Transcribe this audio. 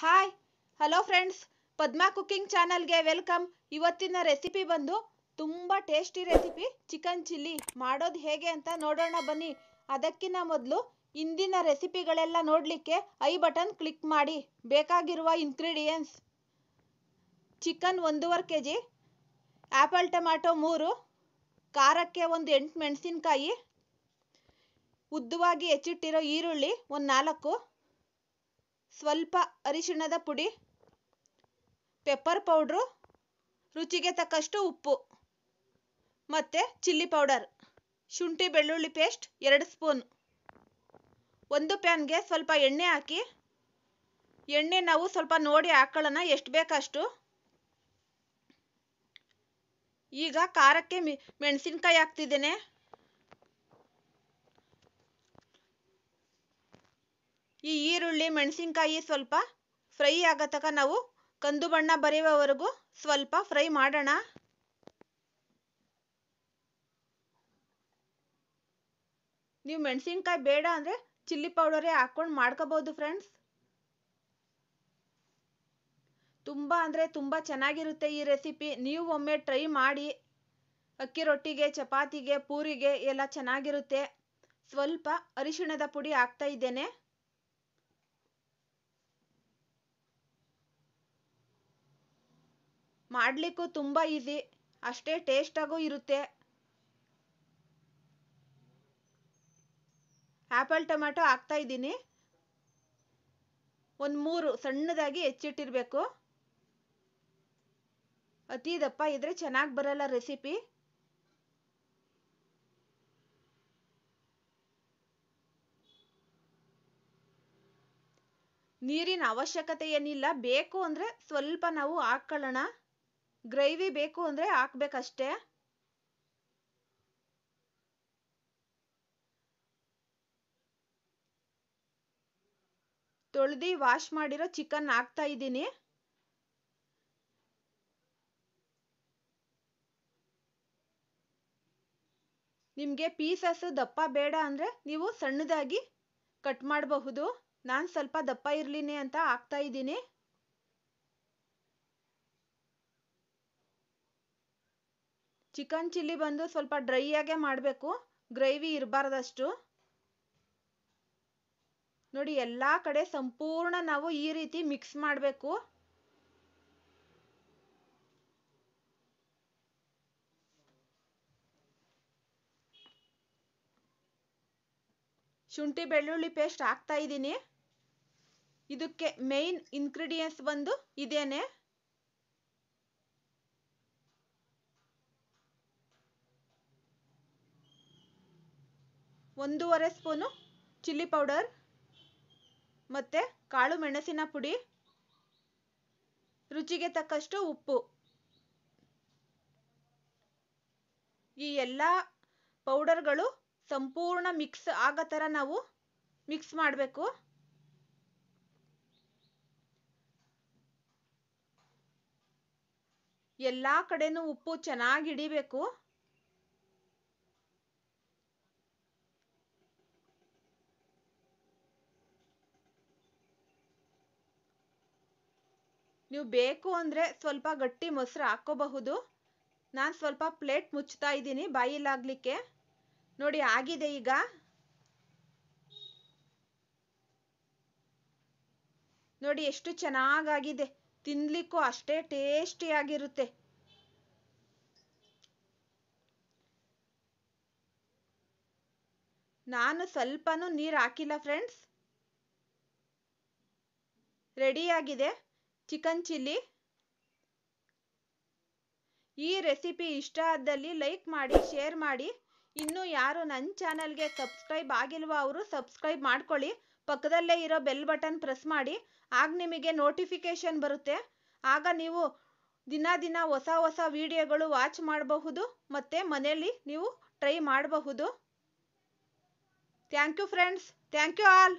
hi hello friends Padma cooking ಚಾನಲ್ಗೆ welcome ಇವತ್ತಿನ recipe ಬಂದು ತುಂಬ ಟೇಸ್ಟಿ ರೆಸಿಪಿ ಚಿಕನ್ ಚಿಲ್ಲಿ ಮಾಡೋದು ಹೇಗೆ ಅಂತ ನೋಡೋಣ ಬನ್ನಿ ಅದಕ್ಕಿಂತ ಮೊದಲು ಇಂದಿನ ರೆಸಿಪಿಗಳೆಲ್ಲ ನೋಡಲಿಕ್ಕೆ ಐ ಬಟನ್ ಕ್ಲಿಕ್ ಮಾಡಿ ಬೇಕಾಗಿರುವ ಇನ್ಗ್ರೀಡಿಯೆಂಟ್ಸ್ ಚಿಕನ್ ಒಂದೂವರೆ ಕೆ ಜಿ ಆ್ಯಪಲ್ ಟೊಮ್ಯಾಟೊ ಮೂರು ಖಾರಕ್ಕೆ ಒಂದು ಎಂಟು ಮೆಣಸಿನಕಾಯಿ ಉದ್ದವಾಗಿ ಹೆಚ್ಚಿಟ್ಟಿರೋ ಈರುಳ್ಳಿ ಒಂದು ನಾಲ್ಕು ಸ್ವಲ್ಪ ಅರಿಶಿಣದ ಪುಡಿ ಪೆಪ್ಪರ್ ಪೌಡ್ರು ರುಚಿಗೆ ತಕ್ಕಷ್ಟು ಉಪ್ಪು ಮತ್ತು ಚಿಲ್ಲಿ ಪೌಡರ್ ಶುಂಠಿ ಬೆಳ್ಳುಳ್ಳಿ ಪೇಸ್ಟ್ ಎರಡು ಸ್ಪೂನ್ ಒಂದು ಪ್ಯಾನ್ಗೆ ಸ್ವಲ್ಪ ಎಣ್ಣೆ ಹಾಕಿ ಎಣ್ಣೆ ನಾವು ಸ್ವಲ್ಪ ನೋಡಿ ಹಾಕೊಳ್ಳೋಣ ಎಷ್ಟು ಬೇಕಷ್ಟು ಈಗ ಖಾರಕ್ಕೆ ಮೆಣಸಿನ್ಕಾಯಿ ಹಾಕ್ತಿದ್ದೇನೆ ಈ ಈರುಳ್ಳಿ ಮೆಣಸಿನ್ಕಾಯಿ ಸ್ವಲ್ಪ ಫ್ರೈ ಆಗೋ ತನಕ ನಾವು ಕಂದು ಬಣ್ಣ ಬರೆಯುವವರೆಗೂ ಸ್ವಲ್ಪ ಫ್ರೈ ಮಾಡೋಣ ನೀವು ಮೆಣಸಿನ್ಕಾಯಿ ಬೇಡ ಅಂದರೆ ಚಿಲ್ಲಿ ಪೌಡರೇ ಹಾಕ್ಕೊಂಡು ಮಾಡ್ಕೋಬೋದು ಫ್ರೆಂಡ್ಸ್ ತುಂಬ ಅಂದರೆ ತುಂಬ ಚೆನ್ನಾಗಿರುತ್ತೆ ಈ ರೆಸಿಪಿ ನೀವು ಒಮ್ಮೆ ಟ್ರೈ ಮಾಡಿ ಅಕ್ಕಿ ರೊಟ್ಟಿಗೆ ಚಪಾತಿಗೆ ಪೂರಿಗೆ ಎಲ್ಲ ಚೆನ್ನಾಗಿರುತ್ತೆ ಸ್ವಲ್ಪ ಅರಿಶಿಣದ ಪುಡಿ ಹಾಕ್ತಾ ಇದ್ದೇನೆ ಮಾಡಲಿಕ್ಕೂ ತುಂಬಾ ಈಸಿ ಅಷ್ಟೇ ಟೇಸ್ಟಾಗೂ ಇರುತ್ತೆ ಆಪಲ್ ಟೊಮ್ಯಾಟೊ ಹಾಕ್ತಾ ಇದ್ದೀನಿ ಒಂದು ಮೂರು ಸಣ್ಣದಾಗಿ ಹೆಚ್ಚಿಟ್ಟಿರಬೇಕು ಅತಿ ದಪ್ಪ ಇದ್ರೆ ಚೆನ್ನಾಗಿ ಬರಲ್ಲ ರೆಸಿಪಿ ನೀರಿನ ಅವಶ್ಯಕತೆ ಏನಿಲ್ಲ ಬೇಕು ಅಂದರೆ ಸ್ವಲ್ಪ ನಾವು ಹಾಕ್ಕೊಳ್ಳೋಣ ಗ್ರೇವಿ ಬೇಕು ಅಂದರೆ ಹಾಕ್ಬೇಕಷ್ಟೇ ತೊಳ್ದಿ ವಾಶ್ ಮಾಡಿರೋ ಚಿಕನ್ ಹಾಕ್ತಾ ಇದ್ದೀನಿ ನಿಮಗೆ ಪೀಸಸ್ ದಪ್ಪ ಬೇಡ ಅಂದ್ರೆ ನೀವು ಸಣ್ಣದಾಗಿ ಕಟ್ ಮಾಡಬಹುದು ನಾನು ಸ್ವಲ್ಪ ದಪ್ಪ ಇರಲಿನಿ ಅಂತ ಹಾಕ್ತಾ ಇದ್ದೀನಿ ಚಿಕನ್ ಚಿಲ್ಲಿ ಬಂದು ಸ್ವಲ್ಪ ಡ್ರೈ ಆಗೇ ಮಾಡಬೇಕು ಗ್ರೇವಿ ಇರಬಾರ್ದಷ್ಟು ನೋಡಿ ಎಲ್ಲ ಕಡೆ ಸಂಪೂರ್ಣ ನಾವು ಈ ರೀತಿ ಮಿಕ್ಸ್ ಮಾಡಬೇಕು ಶುಂಠಿ ಬೆಳ್ಳುಳ್ಳಿ ಪೇಸ್ಟ್ ಹಾಕ್ತಾ ಇದ್ದೀನಿ ಇದಕ್ಕೆ ಮೇನ್ ಇಂಗ್ರೀಡಿಯೆಂಟ್ಸ್ ಬಂದು ಇದೇನೆ ಒಂದೂವರೆ ಸ್ಪೂನು ಚಿಲ್ಲಿ ಪೌಡರ್ ಮತ್ತು ಕಾಳು ಮೆಣಸಿನ ಪುಡಿ ರುಚಿಗೆ ತಕ್ಕಷ್ಟು ಉಪ್ಪು ಈ ಎಲ್ಲ ಪೌಡರ್ಗಳು ಸಂಪೂರ್ಣ ಮಿಕ್ಸ್ ಆಗೋ ಥರ ನಾವು ಮಿಕ್ಸ್ ಮಾಡಬೇಕು ಎಲ್ಲ ಕಡೆನೂ ಉಪ್ಪು ಚೆನ್ನಾಗಿ ಹಿಡಿಬೇಕು ನೀವು ಬೇಕು ಅಂದರೆ ಸ್ವಲ್ಪ ಗಟ್ಟಿ ಮೊಸರು ಹಾಕ್ಕೋಬಹುದು ನಾನು ಸ್ವಲ್ಪ ಪ್ಲೇಟ್ ಮುಚ್ತಾ ಇದ್ದೀನಿ ಬಾಯಿಲಾಗಲಿಕ್ಕೆ ನೋಡಿ ಆಗಿದೆ ಈಗ ನೋಡಿ ಎಷ್ಟು ಚೆನ್ನಾಗಾಗಿದೆ ತಿನ್ಲಿಕ್ಕೂ ಅಷ್ಟೇ ಟೇಸ್ಟಿ ಆಗಿರುತ್ತೆ ನಾನು ಸ್ವಲ್ಪನೂ ನೀರು ಹಾಕಿಲ್ಲ ಫ್ರೆಂಡ್ಸ್ ರೆಡಿಯಾಗಿದೆ ಚಿಕನ್ ಚಿಲ್ಲಿ ಈ ರೆಸಿಪಿ ಇಷ್ಟ ಆದಲ್ಲಿ ಲೈಕ್ ಮಾಡಿ ಶೇರ್ ಮಾಡಿ ಇನ್ನು ಯಾರು ನನ್ನ ಚಾನಲ್ಗೆ ಸಬ್ಸ್ಕ್ರೈಬ್ ಆಗಿಲ್ವೋ ಅವರು ಸಬ್ಸ್ಕ್ರೈಬ್ ಮಾಡ್ಕೊಳ್ಳಿ ಪಕ್ಕದಲ್ಲೇ ಇರೋ ಬೆಲ್ ಬಟನ್ ಪ್ರೆಸ್ ಮಾಡಿ ಆಗ ನಿಮಗೆ ನೋಟಿಫಿಕೇಷನ್ ಬರುತ್ತೆ ಆಗ ನೀವು ದಿನ ದಿನ ಹೊಸ ಹೊಸ ವಿಡಿಯೋಗಳು ವಾಚ್ ಮಾಡಬಹುದು ಮತ್ತು ಮನೆಯಲ್ಲಿ ನೀವು ಟ್ರೈ ಮಾಡಬಹುದು thank you friends thank you all